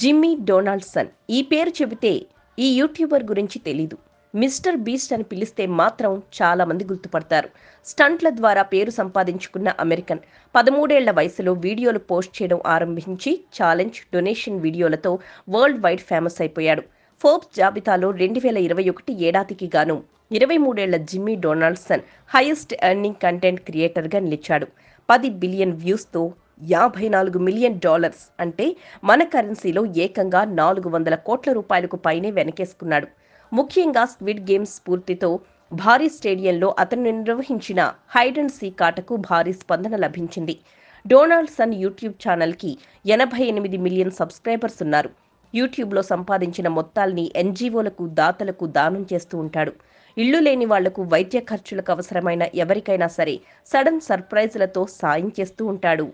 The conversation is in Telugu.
జిమ్మీ డొనాల్డ్సన్ ఈ పేరు చెబితే ఈ యూట్యూబర్ గురించి తెలీదు మిస్టర్ బీస్ట్ అని పిలిస్తే మాత్రం చాలామంది గుర్తుపడతారు స్టంట్ల ద్వారా పేరు సంపాదించుకున్న అమెరికన్ పదమూడేళ్ల వయసులో వీడియోలు పోస్ట్ చేయడం ఆరంభించి ఛాలెంజ్ డొనేషన్ వీడియోలతో వరల్డ్ వైడ్ ఫేమస్ అయిపోయాడు ఫోర్బ్స్ జాబితాలో రెండు వేల ఇరవై ఒకటి ఏడాదికి గాను ఇరవై మూడేళ్ల Jimmy Donaldson highest earning content క్రియేటర్గా నిలిచాడు పది బిలియన్ వ్యూస్తో యాభై నాలుగు మిలియన్ డాలర్స్ అంటే మన కరెన్సీలో ఏకంగా నాలుగు వందల కోట్ల రూపాయలకు పైనే వెనకేసుకున్నాడు ముఖ్యంగా స్క్విడ్ గేమ్స్ స్ఫూర్తితో భారీ స్టేడియంలో అతను నిర్వహించిన హైడ్ అండ్ భారీ స్పందన లభించింది డొనాల్డ్సన్ యూట్యూబ్ ఛానల్కి ఎనభై ఎనిమిది మిలియన్ సబ్స్క్రైబర్స్ ఉన్నారు యూట్యూబ్లో సంపాదించిన మొత్తాల్ని ఎన్జీఓలకు దాతలకు దానం చేస్తూ ఉంటాడు ఇళ్లు లేని వాళ్లకు వైద్య ఖర్చులకు అవసరమైన ఎవరికైనా సరే సడన్ సర్ప్రైజ్లతో సాయం చేస్తూ ఉంటాడు